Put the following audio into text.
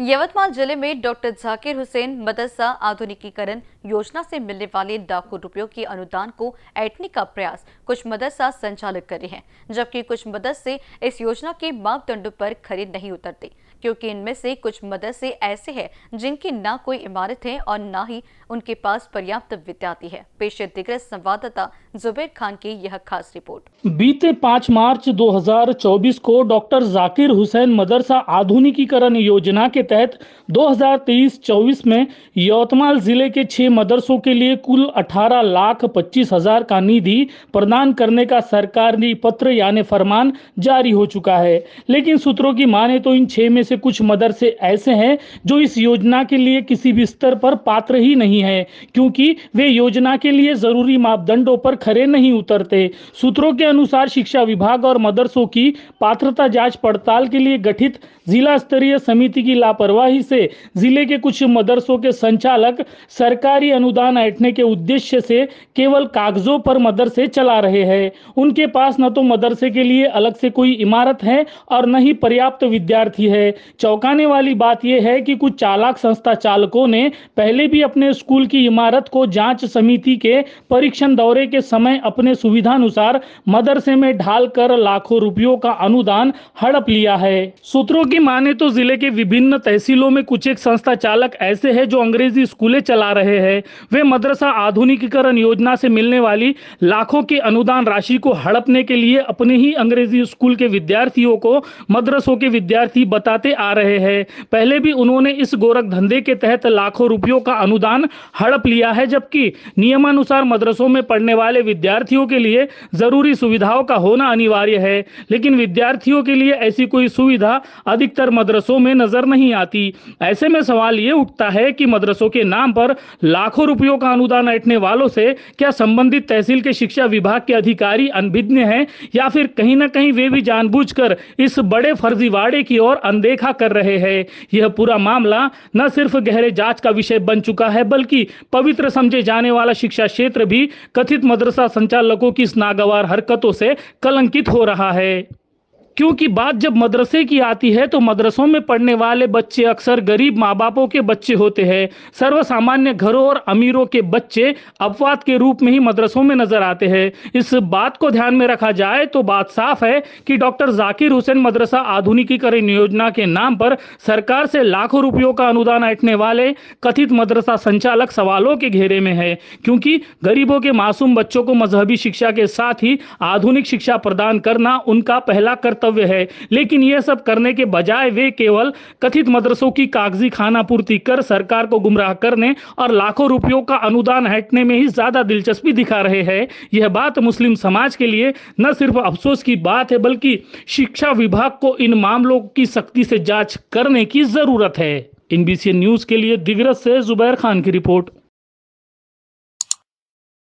यवतमाल जिले में डॉक्टर जाकिर हुसैन मदरसा आधुनिकीकरण योजना से मिलने वाले लाखों रुपयों के अनुदान को ऐटने का प्रयास कुछ मदरसा संचालक कर रहे हैं जबकि कुछ मदरसे इस योजना के मापदंडों पर खरीद नहीं उतरते क्योंकि इनमें से कुछ मदरसे ऐसे हैं जिनकी ना कोई इमारत है और ना ही उनके पास पर्याप्त विद्यार्थी है पेशे दिग्रज संवाददाता जुबेर खान की यह खास रिपोर्ट बीते 5 मार्च 2024 को डॉक्टर जाकिर हुसैन मदरसा आधुनिकीकरण योजना के तहत 2023-24 में यवतमाल जिले के छह मदरसों के लिए कुल 18 लाख पच्चीस हजार का निधि प्रदान करने का सरकारी पत्र यानी फरमान जारी हो चुका है लेकिन सूत्रों की माने तो इन छह में से कुछ मदरसे ऐसे हैं जो इस योजना के लिए किसी भी स्तर पर पात्र ही नहीं है क्योंकि वे योजना के लिए जरूरी मापदंडों पर खरे नहीं उतरते सूत्रों के अनुसार शिक्षा विभाग और मदरसों की पात्रता जांच पड़ताल के लिए गठित जिला स्तरीय समिति की लापरवाही से जिले के कुछ मदरसों के संचालक सरकारी अनुदान ऐंठने के उद्देश्य से केवल कागजों पर मदरसे चला रहे हैं उनके पास न तो मदरसे के लिए अलग से कोई इमारत है और न ही पर्याप्त विद्यार्थी है चौंकाने वाली बात यह है कि कुछ चालाक संस्था चालकों ने पहले भी अपने स्कूल की इमारत को जांच समिति के परीक्षण दौरे के समय अपने सुविधानुसार मदरसे में ढालकर लाखों रुपयों का अनुदान हड़प लिया है सूत्रों की माने तो जिले के विभिन्न तहसीलों में कुछ एक संस्था चालक ऐसे है जो अंग्रेजी स्कूलें चला रहे हैं वे मदरसा आधुनिकीकरण योजना से मिलने वाली लाखों के अनुदान राशि को हड़पने के लिए अपने ही अंग्रेजी स्कूल के विद्यार्थियों को मदरसों के विद्यार्थी बताते आ रहे हैं पहले भी उन्होंने इस गोरख धंधे के तहत लाखों रुपयों का अनुदान हड़प लिया है जबकि नियमानुसार मदरसों में पढ़ने वाले विद्यार्थियों के लिए जरूरी सुविधाओं का होना अनिवार्य है लेकिन विद्यार्थियों के लिए ऐसी कोई सुविधा अधिकतर मदरसों में नजर नहीं आती ऐसे में सवाल ये उठता है कि मदरसों के नाम पर लाखों रुपयों का अनुदान ऐंठने वालों से क्या संबंधित तहसील के शिक्षा विभाग के अधिकारी अनभिज्ञ हैं या फिर कहीं ना कहीं वे भी जानबूझकर इस बड़े फर्जीवाड़े की ओर अनदेखा कर रहे हैं यह पूरा मामला न सिर्फ गहरे जांच का विषय बन चुका है बल्कि पवित्र समझे जाने वाला शिक्षा क्षेत्र भी कथित मदरसों मदरसा संचालकों की इस नागवार हरकतों से कलंकित हो रहा है क्योंकि बात जब मदरसे की आती है तो मदरसों में पढ़ने वाले बच्चे अक्सर गरीब माँ बापों के बच्चे होते हैं सर्वसामान्य घरों और अमीरों के बच्चे अपवाद के रूप में ही मदरसों में नजर आते हैं इस बात को ध्यान में रखा जाए तो बात साफ है कि डॉक्टर जाकिर हुसैन मदरसा आधुनिकीकरण योजना के नाम पर सरकार से लाखों रुपयों का अनुदान ऐटने वाले कथित मदरसा संचालक सवालों के घेरे में है क्योंकि गरीबों के मासूम बच्चों को मजहबी शिक्षा के साथ ही आधुनिक शिक्षा प्रदान करना उनका पहला कर्तव्य कर्तव्य है लेकिन यह सब करने के बजाय वे केवल कथित मदरसों की कागजी खाना पूर्ति कर सरकार को गुमराह करने और लाखों रुपयों का अनुदान हटने में ही ज्यादा दिलचस्पी दिखा रहे हैं यह बात मुस्लिम समाज के लिए न सिर्फ अफसोस की बात है बल्कि शिक्षा विभाग को इन मामलों की सख्ती से जांच करने की जरूरत है एनबीसी न्यूज के लिए दिग्रस से जुबैर खान की रिपोर्ट